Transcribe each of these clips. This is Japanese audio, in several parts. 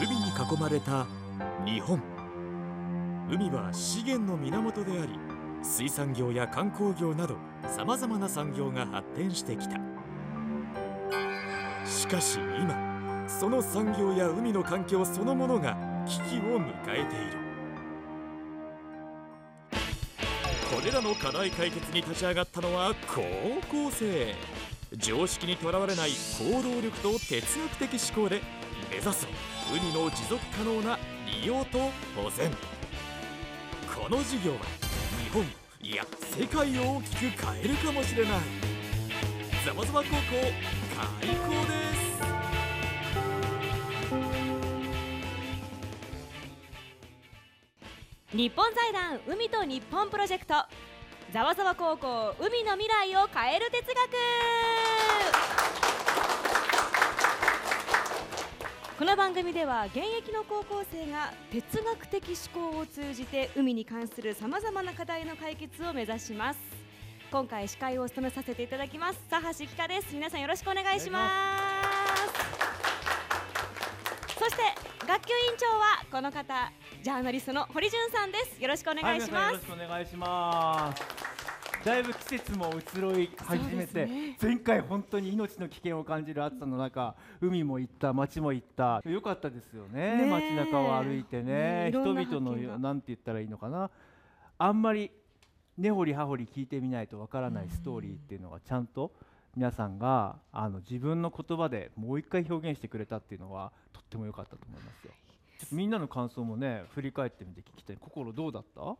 海に囲まれた日本海は資源の源であり水産業や観光業などさまざまな産業が発展してきたしかし今その産業や海の環境そのものが危機を迎えているこれらの課題解決に立ち上がったのは高校生常識にとらわれない行動力と哲学的思考で目指す海の持続可能な利用と保全この事業は日本いや世界を大きく変えるかもしれないざわざわ高校開校です日本財団海と日本プロジェクトざわざわ高校海の未来を変える哲学この番組では現役の高校生が哲学的思考を通じて海に関するさまざまな課題の解決を目指します今回司会を務めさせていただきます佐橋希かです皆さんよろしくお願いしますそして学級委員長はこの方ジャーナリストの堀潤さんですよろしくお願いします、はい、よろしくお願いしますだいぶ季節も移ろい始めて、ね、前回本当に命の危険を感じる暑さの中海も行った街も行ったよかったですよねね街中を歩いてね、ね、人々のなんて言ったらいいのかなあんまり根掘り葉掘り聞いてみないとわからないストーリーっていうのがちゃんと皆さんがあの自分の言葉でもう一回表現してくれたっていうのはとっても良かったと思いますよ。みんなの感想もね振り返ってみて聞きたい心どうだった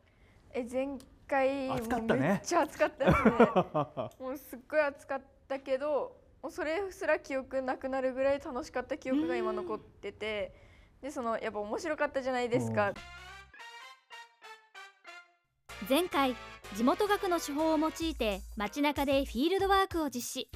え前回暑かったねめっちゃ暑かったですね もうすっごい暑かったけどもうそれすら記憶なくなるぐらい楽しかった記憶が今残っててでそのやっぱ面白かったじゃないですか前回地元学の手法を用いて街中でフィールドワークを実施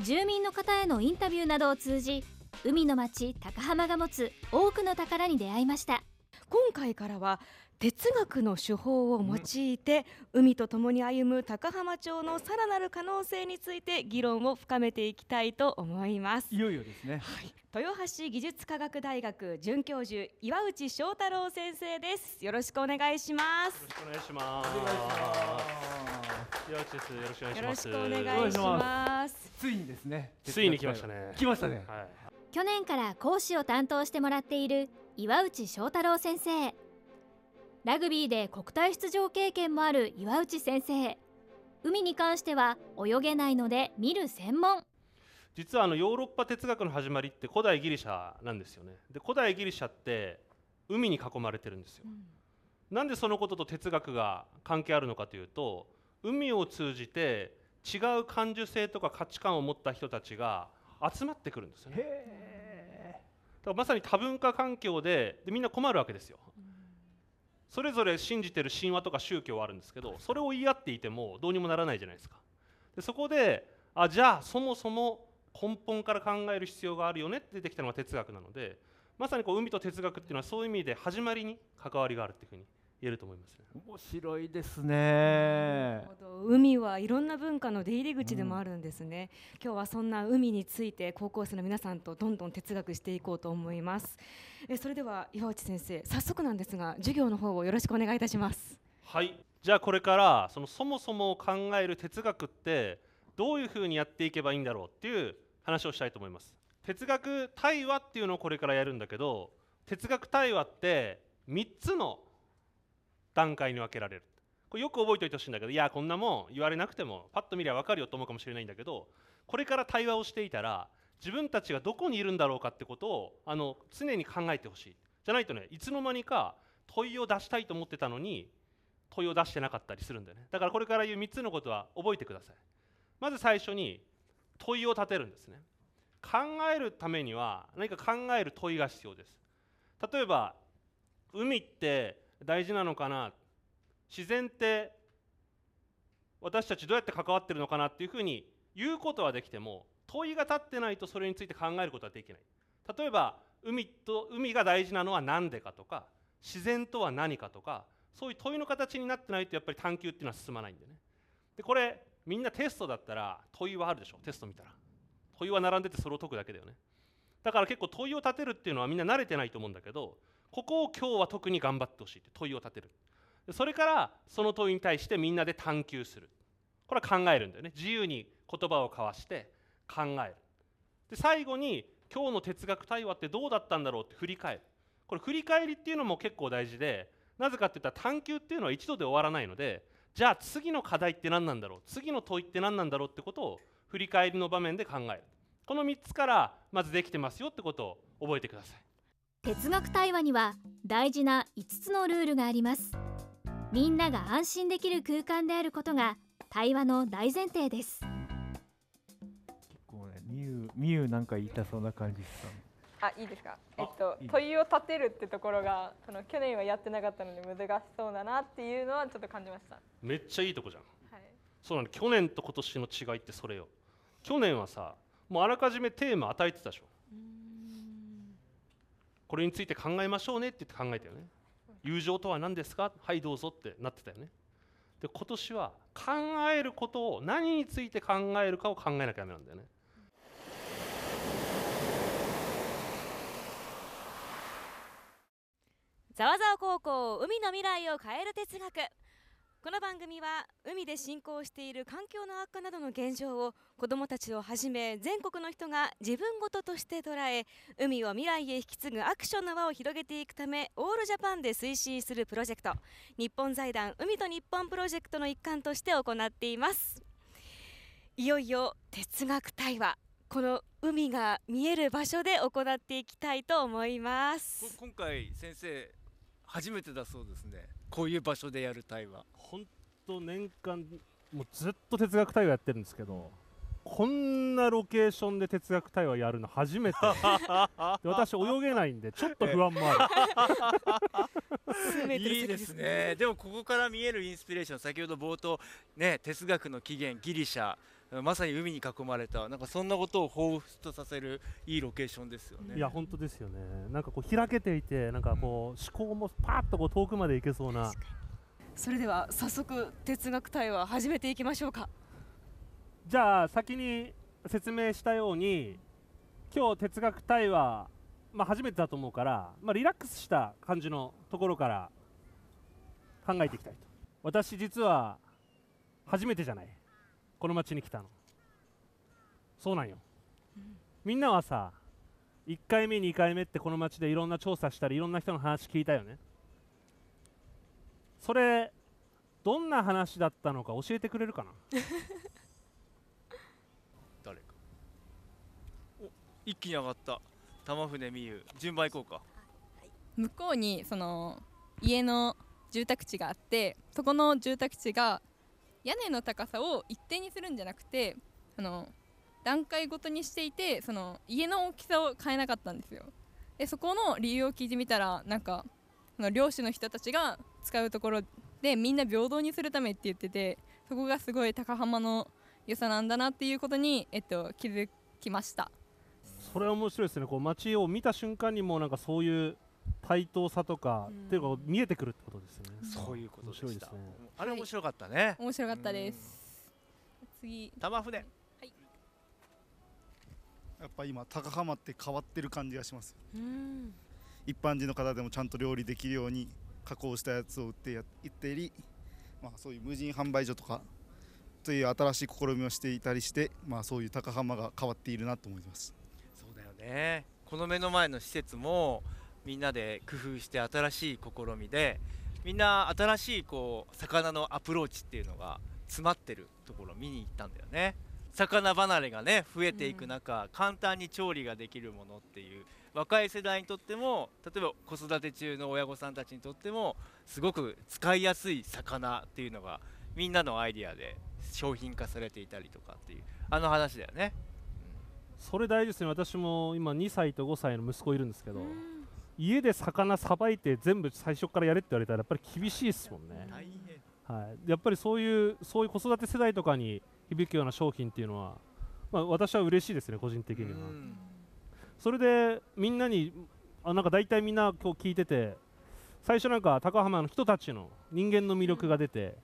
住民の方へのインタビューなどを通じ海の町高浜が持つ多くの宝に出会いました今回からは哲学の手法を用いて海と共に歩む高浜町のさらなる可能性について議論を深めていきたいと思いますいよいよですね、はい、豊橋技術科学大学准教授岩内翔太郎先生ですよろしくお願いしますよろしくお願いします岩内ですよろしくお願いしますよろしくお願いしますついにですねついに来ましたね来ましたね、はい、去年から講師を担当してもらっている岩内翔太郎先生ラグビーで国体出場経験もある岩内先生海に関しては泳げないので見る専門実はあのヨーロッパ哲学の始まりって古代ギリシャなんですよねで古代ギリシャって海に囲まれてるんですよ、うん、なんでそのことと哲学が関係あるのかというと海を通じて違う感受性とか価値観を持った人たちが集まってくるんですよねだからまさに多文化環境ででみんな困るわけですよ、うんそれぞれ信じてる神話とか宗教はあるんですけどそれを言い合っていてもどうにもならないじゃないですかでそこであじゃあそもそも根本から考える必要があるよねって出てきたのが哲学なのでまさにこう海と哲学っていうのはそういう意味で始まりに関わりがあるっていうふうに言えると思います、ね、面白いですね海はいろんな文化の出入り口でもあるんですね、うん、今日はそんな海について高校生の皆さんとどんどん哲学していこうと思いますえそれでは岩内先生早速なんですが授業の方をよろしくお願いいたしますはいじゃあこれからそのそもそも考える哲学ってどういうふうにやっていけばいいんだろうっていう話をしたいと思います哲学対話っていうのをこれからやるんだけど哲学対話って3つの段階に分けられるこれよく覚えておいてほしいんだけどいやこんなもん言われなくてもパッと見りゃ分かるよと思うかもしれないんだけどこれから対話をしていたら自分たちがどこにいるんだろうかってことをあの常に考えてほしいじゃないとねいつの間にか問いを出したいと思ってたのに問いを出してなかったりするんだよねだからこれから言う3つのことは覚えてくださいまず最初に問いを立てるんですね考えるためには何か考える問いが必要です例えば海って大事なのかな自然って私たちどうやって関わってるのかなっていうふうに言うことはできても問いが立ってないとそれについて考えることはできない例えば海と海が大事なのは何でかとか自然とは何かとかそういう問いの形になってないとやっぱり探求っていうのは進まないんでねでこれみんなテストだったら問いはあるでしょテスト見たら問いは並んでてそれを解くだけだよねだから結構問いを立てるっていうのはみんな慣れてないと思うんだけどここを今日は特に頑張ってほしいって問いを立てるそれからその問いに対してみんなで探求するこれは考えるんだよね自由に言葉を交わして考えるで最後に今日の哲学対話ってどうだったんだろうって振り返るこれ振り返りっていうのも結構大事でなぜかっていったら探求っていうのは一度で終わらないのでじゃあ次の課題って何なんだろう次の問いって何なんだろうってことを振り返りの場面で考えるこの3つからまずできてますよってことを覚えてください哲学対話には大事な5つのルールがありますみんなが安心できる空間であることが対話の大前提です結構ねみゆみゆなんか言いたそうな感じでしたあいいですか、えっと、いい問いを立てるってところがその去年はやってなかったので難しそうだなっていうのはちょっと感じましためっちゃいいとこじゃん、はい、そうなの去年と今年の違いってそれよ去年はさもうあらかじめテーマ与えてたでしょ、うんこれについて考えましょうねって言って考えたよね友情とは何ですかはいどうぞってなってたよねで今年は考えることを何について考えるかを考えなきゃダメなんだよねざわざわ高校海の未来を変える哲学この番組は海で進行している環境の悪化などの現状を子どもたちをはじめ全国の人が自分事として捉え海を未来へ引き継ぐアクションの輪を広げていくためオールジャパンで推進するプロジェクト日本財団海と日本プロジェクトの一環として行っていますいよいよ哲学対話この海が見える場所で行っていきたいと思います今回先生初めてだそうですねこういう場所でやる対話本当年間もうずっと哲学対話やってるんですけどこんなロケーションで哲学対話やるの初めて 私泳げないんでちょっと不安もあるいいですねでもここから見えるインスピレーション先ほど冒頭ね哲学の起源ギリシャまさに海に囲まれたなんかそんなことを彷彿とさせるいいロケーションですよねいや本当ですよねなんかこう開けていてなんかこう、思考もパッとこう遠くまで行けそうなそれでは早速哲学対話始めていきましょうかじゃあ先に説明したように今日哲学対話まあ初めてだと思うから、まあ、リラックスした感じのところから考えていきたいと私実は初めてじゃないこの町に来たのそうなんよ、みんなはさ1回目2回目ってこの町でいろんな調査したりいろんな人の話聞いたよねそれどんな話だったのか教えてくれるかな 誰かお一気に上がった玉船美優順番行こうか向こうにその家の住宅地があってそこの住宅地が屋根の高さを一定にするんじゃなくてあの段階ごとにしていてその家の大きさを変えなかったんですよでそこの理由を聞いてみたらなんかその漁師の人たちが使うところでみんな平等にするためって言っててそこがすごい高浜の良さなんだなっていうことに、えっと、気づきましたそれは面白いですねこう街を見た瞬間にもなんかそういう対等さとか、うん、っていうか見えてくるってことですよね。そういうことでした。ね、あれ面白かったね。はい、面白かったです。次。玉船。はい。やっぱ今高浜って変わってる感じがします。一般人の方でもちゃんと料理できるように加工したやつを売ってやってり、まあそういう無人販売所とかという新しい試みをしていたりして、まあそういう高浜が変わっているなと思います。そうだよね。この目の前の施設もみんなで工夫して新しい試みでみんな新しいこう魚のアプローチっていうのが詰まってるところを見に行ったんだよね魚離れがね増えていく中、うん、簡単に調理ができるものっていう若い世代にとっても例えば子育て中の親御さんたちにとってもすごく使いやすい魚っていうのがみんなのアイディアで商品化されていたりとかっていうあの話だよね、うん、それ大事ですね私も今2歳と5歳の息子いるんですけど、うん家で魚さばいて全部最初からやれって言われたらやっぱり厳しいですもんね、はい、やっぱりそういうそういう子育て世代とかに響くような商品っていうのは、まあ、私は嬉しいですね個人的にはそれでみんなにあなんか大体みんな今日聞いてて最初なんか高浜の人たちの人間の魅力が出て、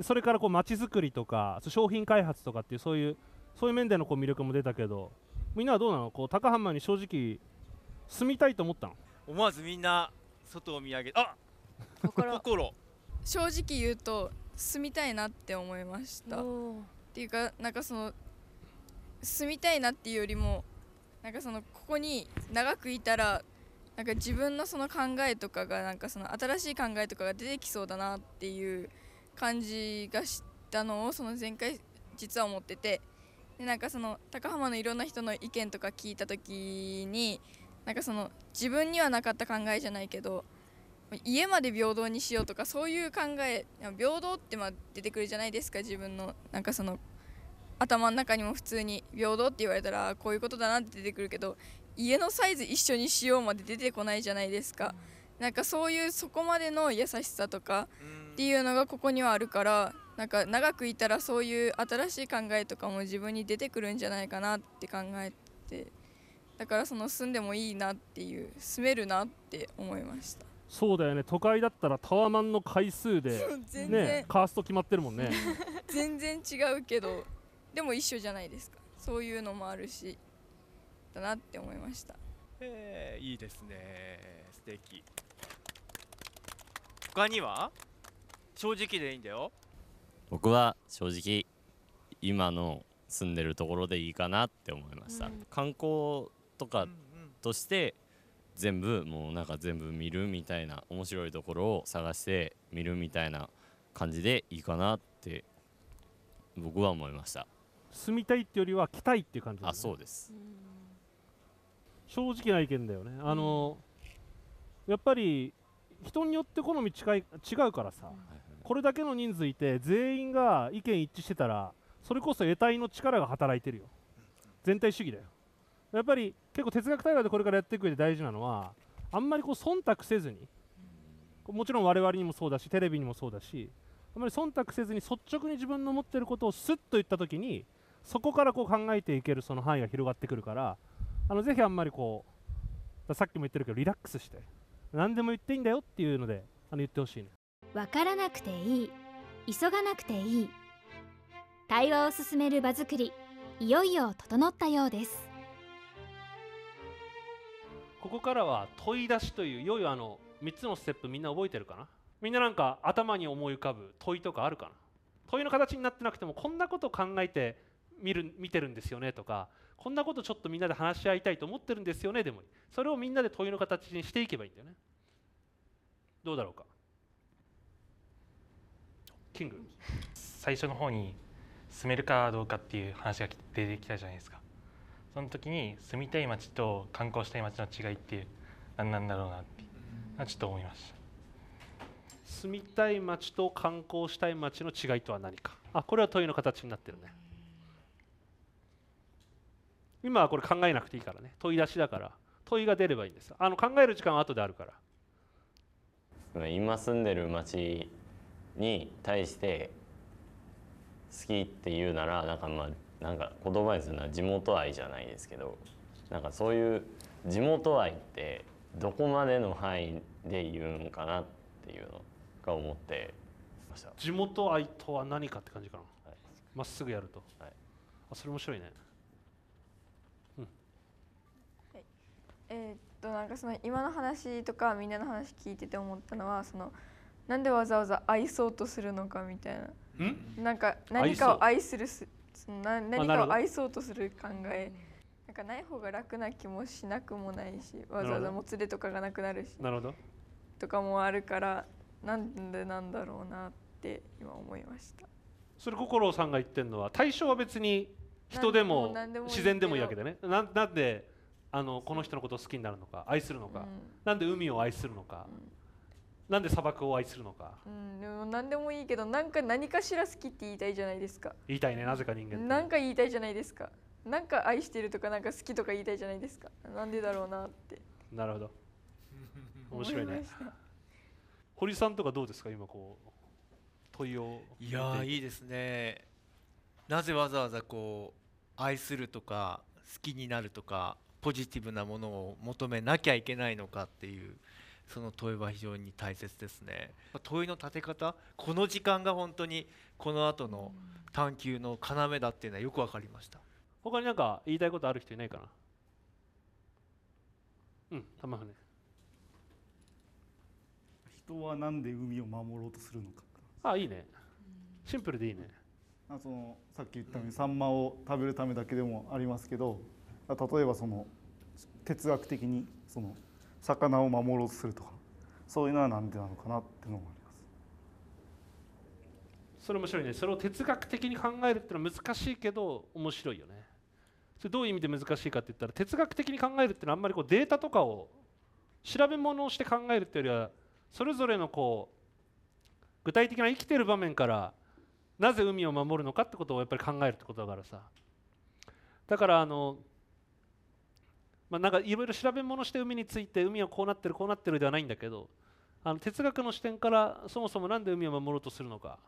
それからこう街づくりとか商品開発とかっていうそういうそういう面でのこう魅力も出たけどみんなはどうなのこう高浜に正直住みたいと思ったの思わずみんな外を見上げあ心心正直言うと住みたいなって思いましたっていうかなんかその住みたいなっていうよりもなんかそのここに長くいたらなんか自分のその考えとかがなんかその新しい考えとかが出てきそうだなっていう感じがしたのをその前回実は思っててでなんかその高浜のいろんな人の意見とか聞いた時になんかその自分にはなかった考えじゃないけど家まで平等にしようとかそういう考え平等ってまあ出てくるじゃないですか自分のなんかその頭の中にも普通に平等って言われたらこういうことだなって出てくるけど家のサイズ一緒にしようまで出てこないじゃないですかなんかそういうそこまでの優しさとかっていうのがここにはあるからなんか長くいたらそういう新しい考えとかも自分に出てくるんじゃないかなって考えてだからその住んでもいいなっていう住めるなって思いましたそうだよね都会だったらタワマンの回数で全ねカースト決まってるもんね 全然違うけどでも一緒じゃないですかそういうのもあるしだなって思いましたえいいですね素敵他には正直でいいんだよ僕は正直今の住んでるところでいいかなって思いました、うん、観光とかとして全部もうなんか全部見るみたいな面白いところを探して見るみたいな感じでいいかなって僕は思いました住みたいってよりは来たいっていう感じ、ね、あそうです正直な意見だよねあの、やっぱり人によって好み近い違うからさ、これだけの人数いて全員が意見一致してたらそれこそ得体の力が働いてるよ全体主義だよやっぱり結構哲学対話でこれからやっていく上で大事なのはあんまりこう忖度せずにもちろん我々にもそうだしテレビにもそうだしあんまり忖度せずに率直に自分の持ってることをスッと言った時にそこからこう考えていけるその範囲が広がってくるからあのぜひあんまりこうさっきも言ってるけどリラックスして何でも言っていいんだよっていうのであの言ってほしいね分からなくていい急がなくていい対話を進める場作りいよいよ整ったようですここからは問い出しといういよいよあの3つのステップみんな覚えてるかなみんななんか頭に思い浮かぶ問いとかあるかな問いの形になってなくてもこんなことを考えて見る見てるんですよねとかこんなことちょっとみんなで話し合いたいと思ってるんですよねでもいいそれをみんなで問いの形にしていけばいいんだよねどうだろうかキング最初の方に進めるかどうかっていう話が出てきたじゃないですかその時に住みたい街と観光したい街の違いって何なんだろうなってちょっと思いました住みたい街と観光したい街の違いとは何かあこれは問いの形になってるね今はこれ考えなくていいからね問い出しだから問いが出ればいいんですあの考える時間は後であるから今住んでる街に対して好きっていうならなんかまあなんか言葉にするのは地元愛じゃないですけどなんかそういう地元愛ってどこまでの範囲で言うんかなっていうのが思ってました地元愛とは何かって感じかなま、はい、っすぐやると、はい、あそれ面白いねうん、はい、えー、っとなんかその今の話とかみんなの話聞いてて思ったのはそのなんでわざわざ愛そうとするのかみたいな。んなんか何かを愛するすその何何かを愛そうとする考え、なんかない方が楽な気もしなくもないしわざわざもつれとかがなくなるしなるほどとかもあるからなんでなんだろうなって今思いましたそれ心さんが言ってるのは対象は別に人でも自然でもいいわけでねなんなんであのこの人のことを好きになるのか愛するのか、うん、なんで海を愛するのか、うんなんで砂漠を愛するのか、うん、でも何でもいいけど何か何かしら好きって言いたいじゃないですか言いたいねなぜか人間なんか言いたいじゃないですかなんか愛してるとかなんか好きとか言いたいじゃないですかなんでだろうなってなるほど 面白いね堀さんとかどうですか今こう問いをいやいいですねなぜわざわざこう愛するとか好きになるとかポジティブなものを求めなきゃいけないのかっていうその問いは非常に大切ですね問いの立て方この時間が本当にこの後の探求の要だっていうのはよく分かりました他になんか言いたいことある人いないかなうん玉船人は何で海を守ろうとするのかあいいねシンプルでいいねあそのさっき言ったようにサンマを食べるためだけでもありますけど例えばその哲学的にその魚を守ろうとするとかそういうのは何でなのかなってのもありますそれ面白いねそれを哲学的に考えるっていうのは難しいけど面白いよねそれどういう意味で難しいかって言ったら哲学的に考えるっていうのはあんまりこうデータとかを調べ物をして考えるっていうよりはそれぞれのこう具体的な生きてる場面からなぜ海を守るのかってことをやっぱり考えるってことだからさだからあのまあ、なんかいろいろ調べ物して海について海はこうなってるこうなってるではないんだけどあの哲学の視点からそもそも何で海を守ろうとするのか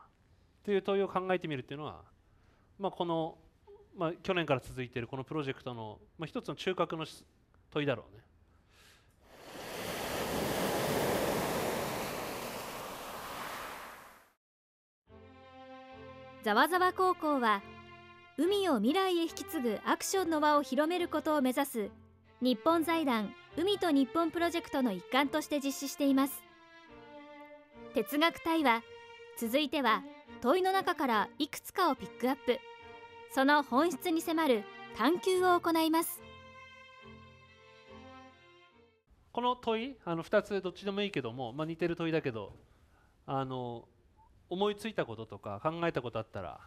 っていう問いを考えてみるっていうのは、まあ、この、まあ、去年から続いているこのプロジェクトの、まあ、一つの中核の問いだろうね。ざわざわ高校は海を未来へ引き継ぐアクションの輪を広めることを目指す日本財団海と日本プロジェクトの一環として実施しています哲学対話続いては問いの中からいくつかをピックアップその本質に迫る探求を行いますこの問いあの2つどっちでもいいけども、まあ、似てる問いだけどあの思いついたこととか考えたことあったら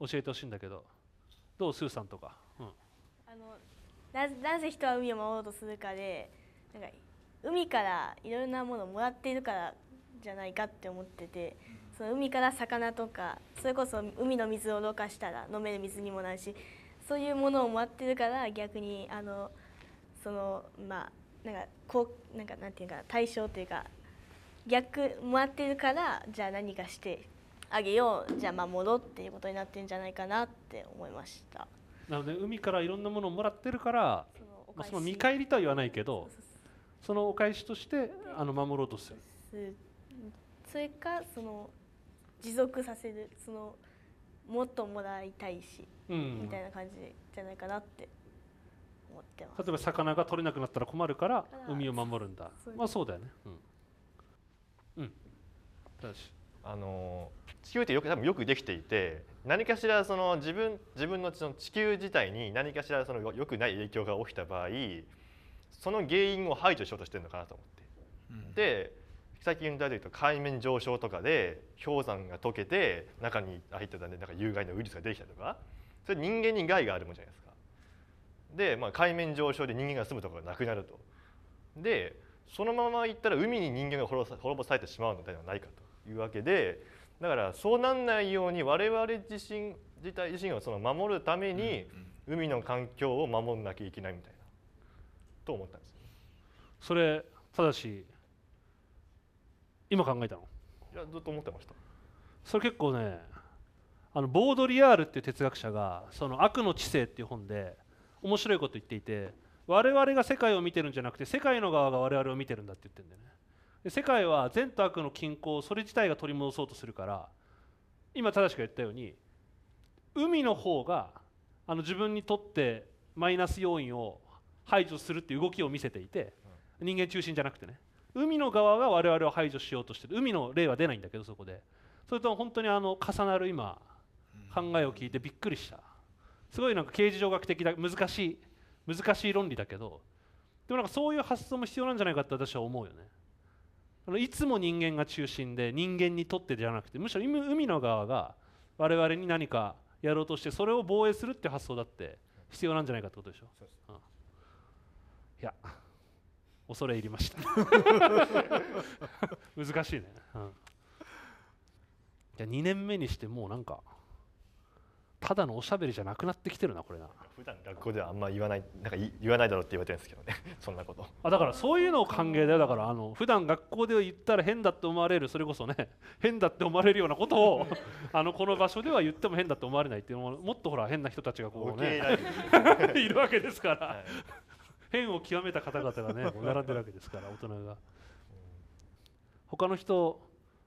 教えてほしいんだけどどうスーさんとか、うん、あのなぜ人は海を守ろうとするかでなんか海からいろいろなものをもらっているからじゃないかって思っててその海から魚とかそれこそ海の水をろ過したら飲める水にもなるしそういうものをもらってるから逆にあのそのまあなんかこうなんかなんていうか対象というか逆もらってるからじゃあ何かしてあげようじゃあ守ろうっていうことになってるんじゃないかなって思いました。なので海からいろんなものをもらってるからまあ、その見返りとは言わないけどそのお返しとしてあの守ろうとするそれかその持続させるそのもっともらいたいし、うん、みたいな感じじゃないかなって思ってます例えば魚が取れなくなったら困るから海を守るんだまあそうだよねうん、うん、あの地球ってよく多分よくできていて何かしらその自分自分のその地球自体に何かしらその良くない影響が起きた場合その原因を排除しようとしてるのかなと思って。うん、で最近だというと海面上昇とかで氷山が溶けて中に入ってたねなんか有害なウイルスができたとかそれ人間に害があるもんじゃないですか。で、まあ、海面上昇で人間が住むとこがなくなると。でそのまま行ったら海に人間が滅ぼされてしまうのではないかと。いうわけでだからそうなんないように我々自身自体自身をその守るために海の環境を守んなきゃいけないみたいなと思ったんですそれただし今考えたのいやずっと思ってましたそれ結構ねあのボードリアールっていう哲学者が「その悪の知性」っていう本で面白いこと言っていて我々が世界を見てるんじゃなくて世界の側が我々を見てるんだって言ってるんだよね世界は善と悪の均衡それ自体が取り戻そうとするから今正しく言ったように海の方があの自分にとってマイナス要因を排除するっていう動きを見せていて人間中心じゃなくてね海の側が我々を排除しようとしてる海の例は出ないんだけどそこでそれと本当にあの重なる今考えを聞いてびっくりしたすごいなんか形事上学的だ難しい難しい論理だけどでもなんかそういう発想も必要なんじゃないかって私は思うよね。のいつも人間が中心で人間にとってじゃなくてむしろ海の側が我々に何かやろうとしてそれを防衛するって発想だって必要なんじゃないかってことでしょ。ううん、いや恐れ入りました 難しいね、うん、い2年目にしてもうなんかただのおしゃべりじゃなくなってきてるなこれな普段学校ではあんま言わないなんか言わないだろうって言われてるんですけどね そんなことあだからそういうのを歓迎だよだからあの普段学校で言ったら変だって思われるそれこそね 変だって思われるようなことを あのこの場所では言っても変だって思われないっていうのももっとほら変な人たちがこうねいるわけですから、変を極めた方々がね並んでるわけですから大人が他の人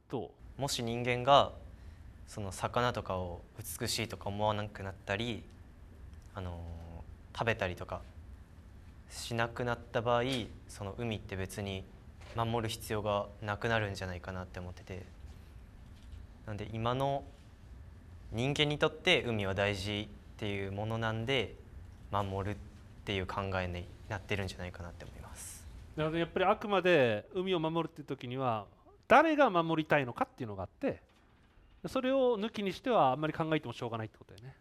ともし人間がその魚とかを美しいとか思わなくなったり、あの食べたりとかしなくなった場合その海って別に守る必要がなくなるんじゃないかなって思っててなんで今の人間にとって海は大事っていうものなんで守るっていう考えになってるんじゃないかなって思いますなのやっぱりあくまで海を守るっていう時には誰が守りたいのかっていうのがあってそれを抜きにしてはあんまり考えてもしょうがないってことだよね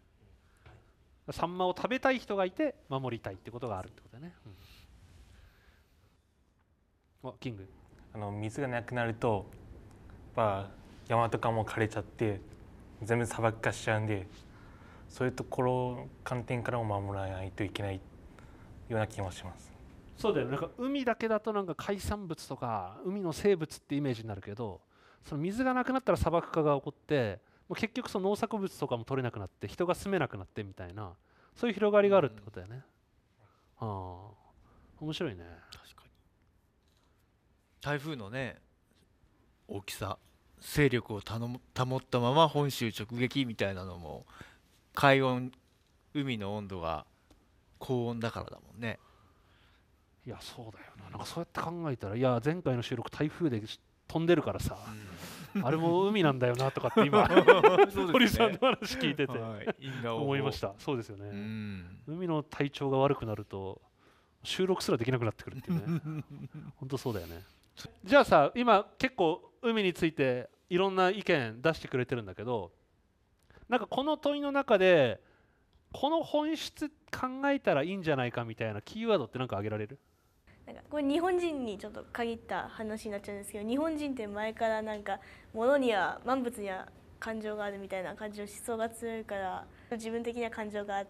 サンマを食べたい人がいて守りたいってことがあるってことだよね、うん、キングあの水がなくなるとまあ山とかも枯れちゃって全部砂漠化しちゃうんでそういうところ観点からも守らないといけないような気もしますそうだよ、ね、なんか海だけだとなんか海産物とか海の生物ってイメージになるけどその水がなくなったら砂漠化が起こってもう結局その農作物とかも取れなくなって人が住めなくなってみたいなそういう広がりがあるってことだよね。うん、あ面白いね台風のね大きさ勢力を保ったまま本州直撃みたいなのも海温海の温度が高温だからだもんねいやそうだよななんかそうやって考えたらいや前回の収録台風で飛んでるからさ、うん あれも海なんだよなとかって今 ね、堀さんの話聞いてて、はい、思いましたそうですよね海の体調が悪くなると収録すらできなくなってくるっていうね 本当そうだよねじゃあさ今結構海についていろんな意見出してくれてるんだけどなんかこの問いの中でこの本質考えたらいいんじゃないかみたいなキーワードって何か挙げられるなんかこれ日本人にちょっと限った話になっちゃうんですけど日本人って前からなんか物には万物には感情があるみたいな感じの思想が強いから自分的には感情があ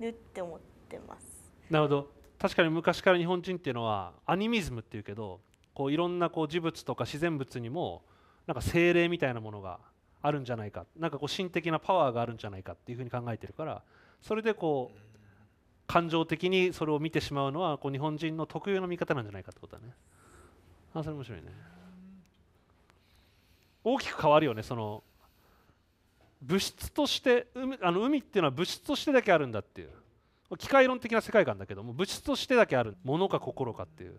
るって思ってます。なるほど確かに昔から日本人っていうのはアニミズムっていうけどこういろんなこう事物とか自然物にもなんか精霊みたいなものがあるんじゃないかなんかこう神的なパワーがあるんじゃないかっていうふうに考えてるからそれでこう、感情的にそれを見てしまうのはこう日本人の特有の見方なんじゃないかってことだねあそれ面白いね大きく変わるよねその物質として海あの海っていうのは物質としてだけあるんだっていう機械論的な世界観だけども物質としてだけあるものか心かっていう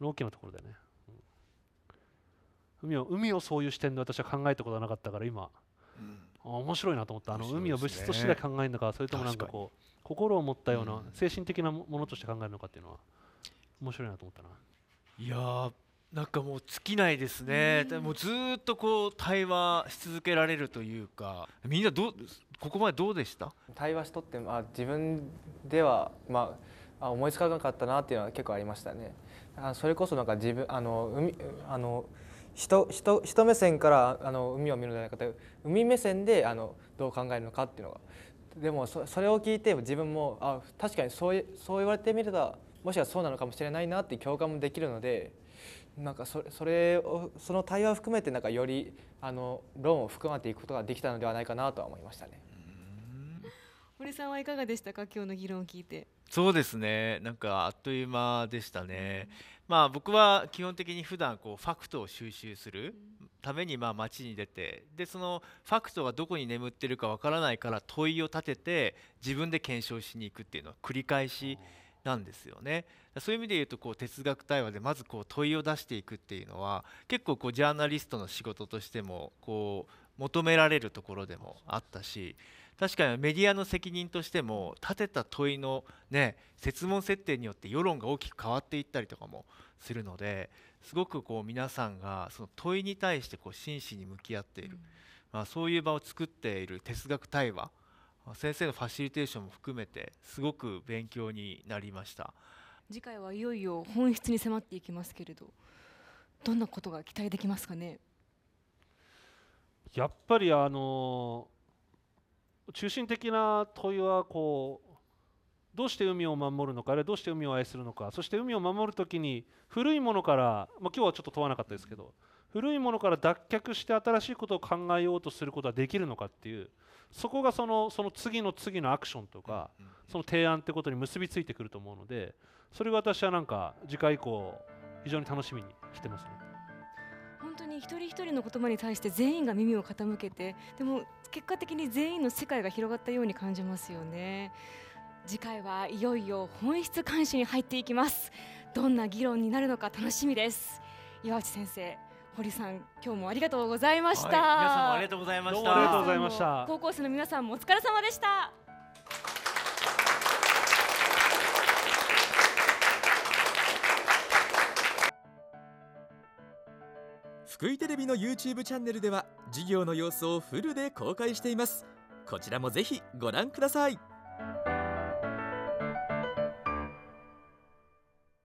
大きなところだよね、海を海をそういう視点で私は考えたことはなかったから今、うん、面白いなと思ったあの海を物質としてだけ考えるのかそれともなんかこう心を持ったような精神的なものとして考えるのかっていうのは面白いなと思ったな。いやなんかもう尽きないですね、もうずっとこう対話し続けられるというか、みんなどうここまでどうでした対話しとって、まあ、自分では、まあ、思いつかなかったなっていうのは結構ありましたね。あそれこそなんか自分あの海あの人人人目線からあの海を見るのではなくて海目線であのどう考えるのかっていうのがでもそれを聞いて自分もあ確かにそうそう言われてみればもしかそうなのかもしれないなって共感もできるのでなんかそそれをその対話を含めてなんかよりあの論を深めていくことができたのではないかなとは思いましたね。堀さんはいかがでしたか今日の議論を聞いて。そうですねなんかあっという間でしたね、まあ僕は基本的に普段こうファクトを収集する、ためにまあ街に出てでそのファクトがどこに眠ってるかわからないから問いを立てて自分で検証しに行くっていうのは繰り返しなんですよね。そういう意味で言うとこう哲学対話でまずこう問いを出していくっていうのは結構こうジャーナリストの仕事としてもこう求められるところでもあったし確かにメディアの責任としても立てた問いのね設問設定によって世論が大きく変わっていったりとかもするのですごくこう皆さんがその問いに対してこう真摯に向き合っている、まあ、そういう場を作っている哲学対話先生のファシリテーションも含めてすごく勉強になりました次回はいよいよ本質に迫っていきますけれどどんなことが期待できますかねやっぱりあの中心的な問いはこどうして海を守るのかあれどうして海を愛するのかそして海を守るときに古いものから、まあ、今日はちょっと問わなかったですけど古いものから脱却して新しいことを考えようとすることはできるのかっていうそこがそのその次の次のアクションとかその提案ってことに結びついてくると思うのでそれが私はなんか次回以降非常に楽しみにしてますね。本当に一人一人の言葉に対して全員が耳を傾けてでも結果的に全員の世界が広がったように感じますよね。次回はいよいよ本質監視に入っていきますどんな議論になるのか楽しみです岩内先生堀さん今日もありがとうございました、はい、皆さんもありがとうございましたありがとうございました高校生の皆さんもお疲れ様でした福井テレビの YouTube チャンネルでは授業の様子をフルで公開していますこちらもぜひご覧ください